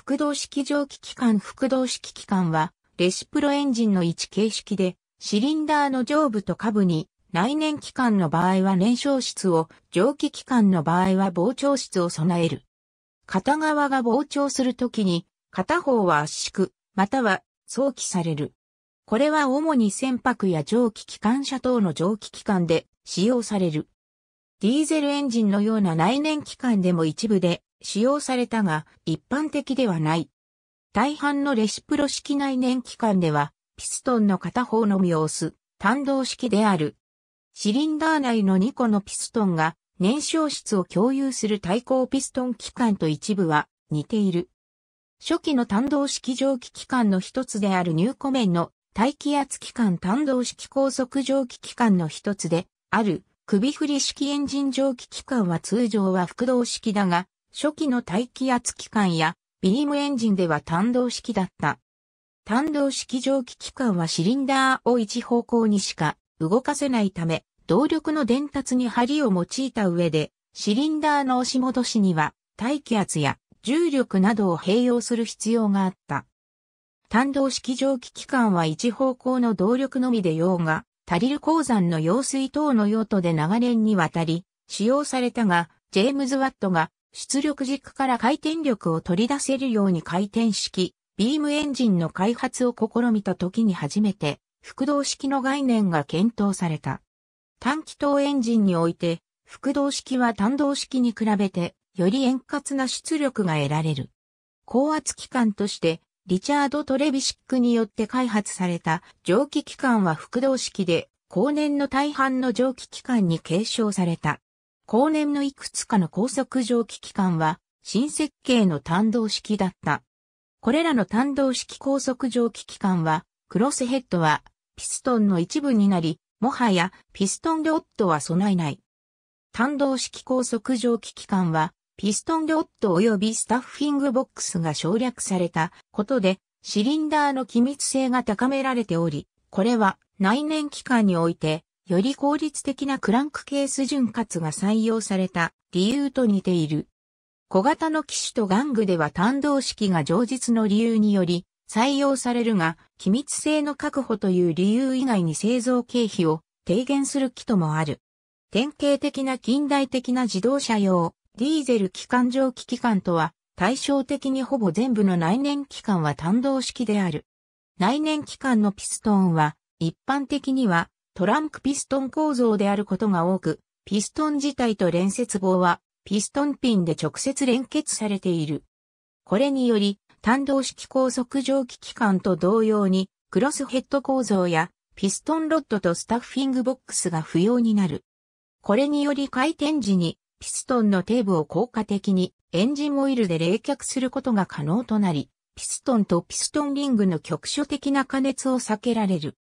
複動式蒸気機関複動式機関は、レシプロエンジンの位置形式で、シリンダーの上部と下部に、内燃機関の場合は燃焼室を、蒸気機関の場合は膨張室を備える。片側が膨張するときに、片方は圧縮、または想起される。これは主に船舶や蒸気機関車等の蒸気機関で使用される。ディーゼルエンジンのような内燃機関でも一部で使用されたが一般的ではない。大半のレシプロ式内燃機関では、ピストンの片方のみを押す、単動式である。シリンダー内の2個のピストンが燃焼室を共有する対抗ピストン機関と一部は似ている。初期の単動式蒸気機関の一つである入庫面の大気圧機関単動式高速蒸気機関の一つである首振り式エンジン蒸気機関は通常は複動式だが、初期の大気圧機関やビームエンジンでは単動式だった。単動式蒸気機関はシリンダーを一方向にしか動かせないため、動力の伝達に針を用いた上で、シリンダーの押し戻しには大気圧や重力などを併用する必要があった。単動式蒸気機関は一方向の動力のみで用が、タリル鉱山の用水等の用途で長年にわたり使用されたが、ジェームズ・ワットが出力軸から回転力を取り出せるように回転式、ビームエンジンの開発を試みた時に初めて、複動式の概念が検討された。単気筒エンジンにおいて、複動式は単動式に比べて、より円滑な出力が得られる。高圧機関として、リチャード・トレビシックによって開発された蒸気機関は複動式で、後年の大半の蒸気機関に継承された。後年のいくつかの高速蒸気機関は、新設計の単動式だった。これらの単動式高速蒸気機関は、クロスヘッドは、ピストンの一部になり、もはや、ピストンロッドは備えない。単動式高速蒸気機関は、ピストンロッド及びスタッフィングボックスが省略されたことで、シリンダーの機密性が高められており、これは内燃機関においてより効率的なクランクケース潤滑が採用された理由と似ている。小型の機種と玩具では単動式が上実の理由により採用されるが、機密性の確保という理由以外に製造経費を低減する機ともある。典型的な近代的な自動車用、ディーゼル機関蒸気機関とは、対照的にほぼ全部の内燃機関は単動式である。内燃機関のピストンは、一般的にはトランクピストン構造であることが多く、ピストン自体と連接棒は、ピストンピンで直接連結されている。これにより、単動式高速蒸気機関と同様に、クロスヘッド構造や、ピストンロッドとスタッフィングボックスが不要になる。これにより回転時に、ピストンの底部を効果的にエンジンオイルで冷却することが可能となり、ピストンとピストンリングの局所的な加熱を避けられる。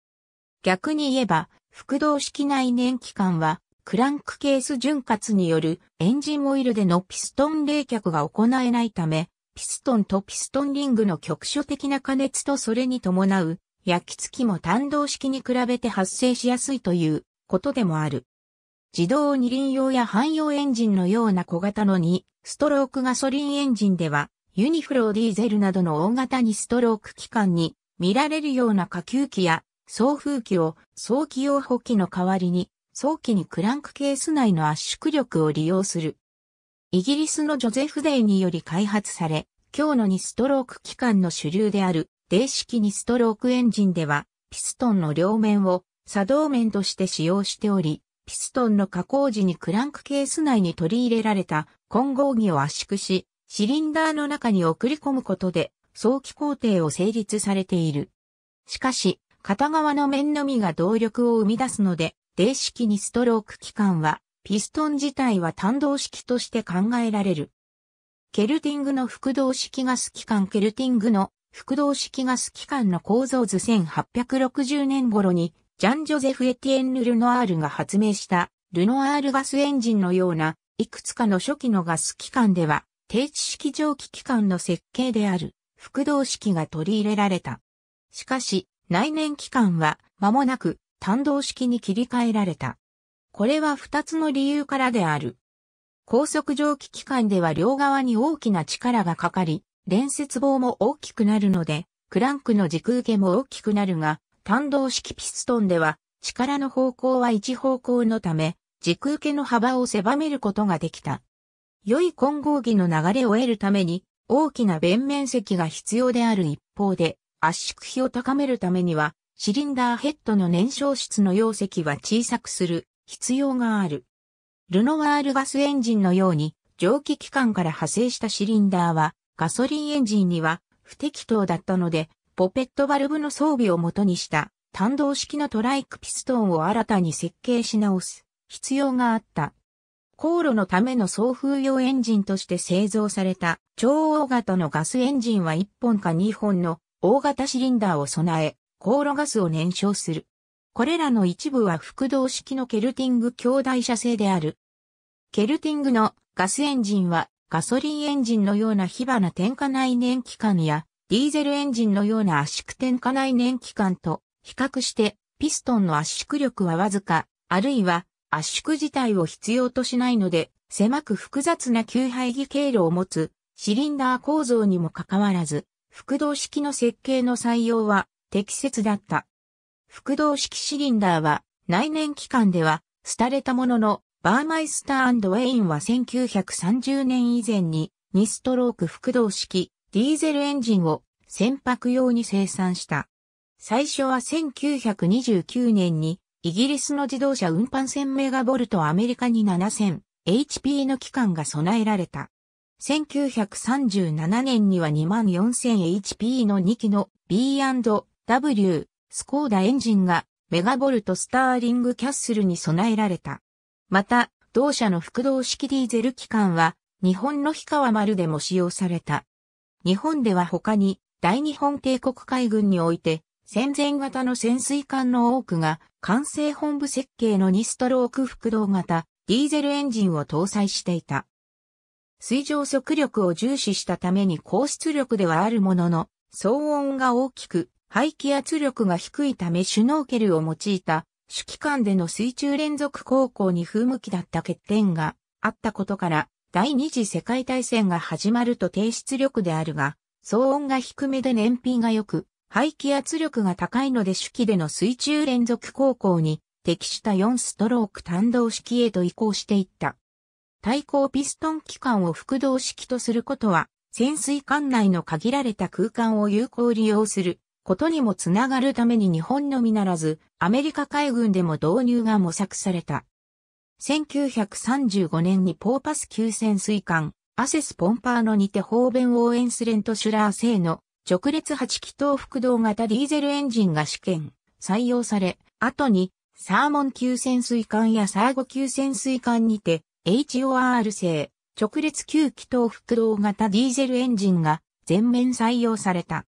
逆に言えば、副動式内燃機関は、クランクケース潤滑によるエンジンオイルでのピストン冷却が行えないため、ピストンとピストンリングの局所的な加熱とそれに伴う焼き付きも単動式に比べて発生しやすいということでもある。自動二輪用や汎用エンジンのような小型の2ストロークガソリンエンジンではユニフローディーゼルなどの大型2ストローク機関に見られるような下級機や送風機を早期用補機の代わりに、早期にクランクケース内の圧縮力を利用する。イギリスのジョゼフ・デイにより開発され、今日の2ストローク機関の主流である、子式2ストロークエンジンでは、ピストンの両面を作動面として使用しており、ピストンの加工時にクランクケース内に取り入れられた混合儀を圧縮し、シリンダーの中に送り込むことで、早期工程を成立されている。しかし、片側の面のみが動力を生み出すので、定式にストローク機関は、ピストン自体は単動式として考えられる。ケルティングの複動式ガス機関ケルティングの複動式ガス機関の構造図1860年頃にジャン・ジョゼフ・エティエンヌ・ルノアールが発明したルノアールガスエンジンのようないくつかの初期のガス機関では定置式蒸気機関の設計である複動式が取り入れられた。しかし内燃機関は間もなく単動式に切り替えられた。これは二つの理由からである。高速蒸気機関では両側に大きな力がかかり、連接棒も大きくなるので、クランクの軸受けも大きくなるが、単動式ピストンでは力の方向は一方向のため、軸受けの幅を狭めることができた。良い混合技の流れを得るために大きな弁面積が必要である一方で、圧縮比を高めるためには、シリンダーヘッドの燃焼室の容積は小さくする必要がある。ルノワールガスエンジンのように蒸気機関から派生したシリンダーはガソリンエンジンには不適当だったのでポペットバルブの装備を元にした単動式のトライクピストンを新たに設計し直す必要があった。航路のための送風用エンジンとして製造された超大型のガスエンジンは1本か2本の大型シリンダーを備え、航路ガスを燃焼する。これらの一部は複動式のケルティング兄弟車製である。ケルティングのガスエンジンはガソリンエンジンのような火花点火内燃機関やディーゼルエンジンのような圧縮点火内燃機関と比較してピストンの圧縮力はわずか、あるいは圧縮自体を必要としないので狭く複雑な給排気経路を持つシリンダー構造にもかかわらず複動式の設計の採用は適切だった。複動式シリンダーは内燃機関では廃れたものの、バーマイスターウェインは1930年以前に2ストローク複動式ディーゼルエンジンを船舶用に生産した。最初は1929年にイギリスの自動車運搬船メガボルトアメリカに7000 HP の機関が備えられた。1937年には 24000HP の2機の B&W スコーダエンジンがメガボルトスターリングキャッスルに備えられた。また、同社の複動式ディーゼル機関は日本の氷川丸でも使用された。日本では他に大日本帝国海軍において戦前型の潜水艦の多くが完成本部設計の2ストローク複動型ディーゼルエンジンを搭載していた。水上速力を重視したために高出力ではあるものの、騒音が大きく、排気圧力が低いためシュノーケルを用いた、主機関での水中連続航行に不向きだった欠点があったことから、第二次世界大戦が始まると低出力であるが、騒音が低めで燃費が良く、排気圧力が高いので手機での水中連続航行に適した4ストローク単動式へと移行していった。対高ピストン機関を複動式とすることは、潜水艦内の限られた空間を有効利用することにもつながるために日本のみならず、アメリカ海軍でも導入が模索された。1935年にポーパス級潜水艦、アセスポンパーのにて方便応援スレントシュラー製の直列8気筒複動型ディーゼルエンジンが試験、採用され、後にサーモン級潜水艦やサーゴ級潜水艦にて HOR 製、直列9気筒複動型ディーゼルエンジンが全面採用された。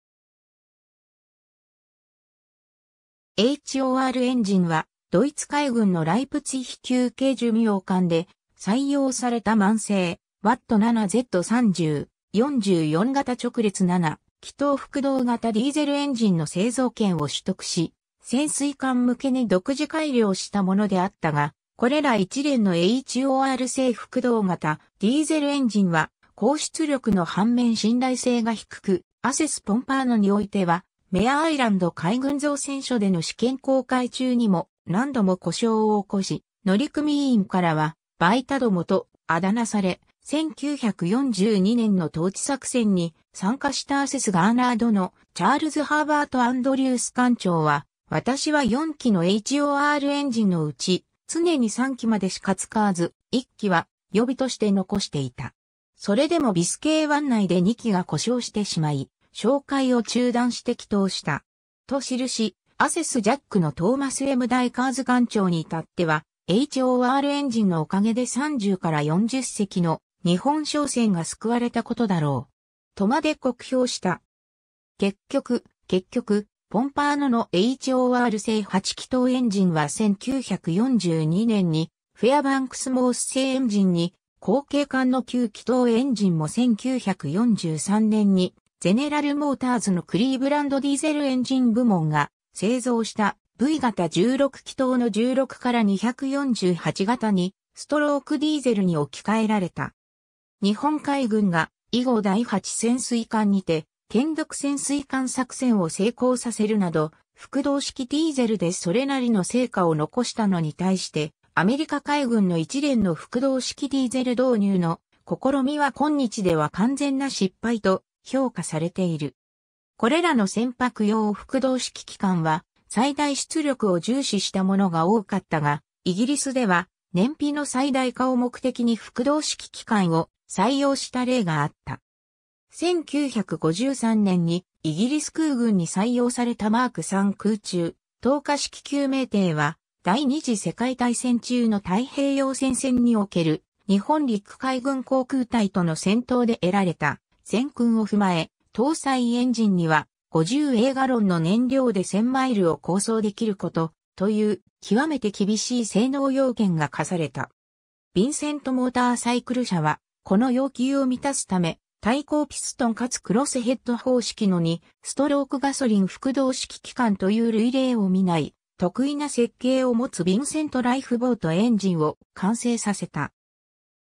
HOR エンジンは、ドイツ海軍のライプツィヒ級系寿命艦で採用された慢性、W7Z30、44型直列7、気筒複動型ディーゼルエンジンの製造権を取得し、潜水艦向けに独自改良したものであったが、これら一連の HOR 制複動型ディーゼルエンジンは高出力の反面信頼性が低く、アセスポンパーノにおいては、メアアイランド海軍造船所での試験公開中にも何度も故障を起こし、乗組員からはバイタどもとあだ名され、1942年の統治作戦に参加したアセス・ガーナードのチャールズ・ハーバート・アンドリュース艦長は、私は4機の HOR エンジンのうち、常に3機までしか使わず、1機は予備として残していた。それでもビスケー湾内で2機が故障してしまい、紹介を中断して祈祷した。と記し、アセスジャックのトーマス M ダイカーズ艦長に至っては、HOR エンジンのおかげで30から40隻の日本商船が救われたことだろう。とまで酷評した。結局、結局、ポンパーノの HOR 製8気筒エンジンは1942年にフェアバンクスモース製エンジンに後継艦の9気筒エンジンも1943年にゼネラルモーターズのクリーブランドディーゼルエンジン部門が製造した V 型16気筒の16から248型にストロークディーゼルに置き換えられた。日本海軍が以後第8潜水艦にて剣毒潜水艦作戦を成功させるなど、副動式ディーゼルでそれなりの成果を残したのに対して、アメリカ海軍の一連の副動式ディーゼル導入の試みは今日では完全な失敗と評価されている。これらの船舶用副動式機関は最大出力を重視したものが多かったが、イギリスでは燃費の最大化を目的に副動式機関を採用した例があった。1953年にイギリス空軍に採用されたマーク3空中、投下式救命艇は、第二次世界大戦中の太平洋戦線における日本陸海軍航空隊との戦闘で得られた全訓を踏まえ、搭載エンジンには50英ガロンの燃料で1000マイルを構想できることという極めて厳しい性能要件が課された。ヴィンセントモーターサイクル社はこの要求を満たすため対抗ピストンかつクロスヘッド方式の2、ストロークガソリン複動式機関という類例を見ない、得意な設計を持つヴィンセント・ライフボートエンジンを完成させた。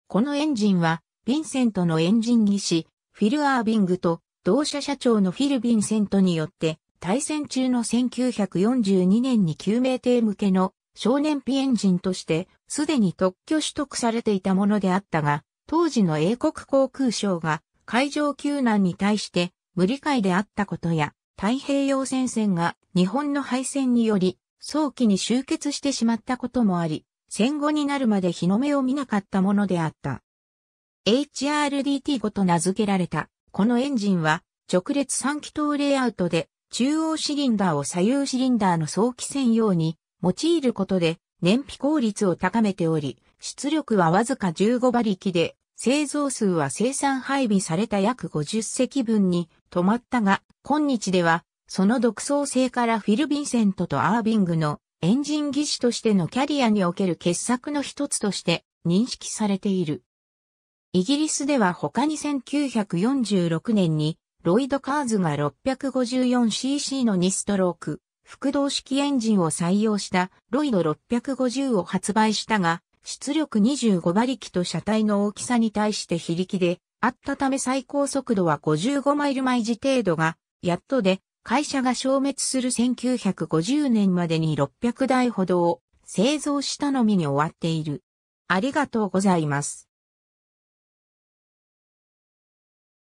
このエンジンは、ヴィンセントのエンジン技師、フィル・アービングと、同社社長のフィル・ヴィンセントによって、対戦中の1942年に救命艇向けの少年ピエンジンとして、すでに特許取得されていたものであったが、当時の英国航空省が海上救難に対して無理解であったことや、太平洋戦線が日本の敗戦により早期に終結してしまったこともあり、戦後になるまで日の目を見なかったものであった。HRDT5 と名付けられた、このエンジンは直列3気筒レイアウトで中央シリンダーを左右シリンダーの早期専用に用いることで燃費効率を高めており、出力はわずか15馬力で製造数は生産配備された約50隻分に止まったが、今日では、その独創性からフィル・ヴィンセントとアービングのエンジン技師としてのキャリアにおける傑作の一つとして認識されている。イギリスでは他に1946年にロイド・カーズが 654cc の2ストローク、複動式エンジンを採用したロイド650を発売したが、出力25馬力と車体の大きさに対して非力であったため最高速度は55マイル毎時程度が、やっとで、会社が消滅する1950年までに600台ほどを製造したのみに終わっている。ありがとうございます。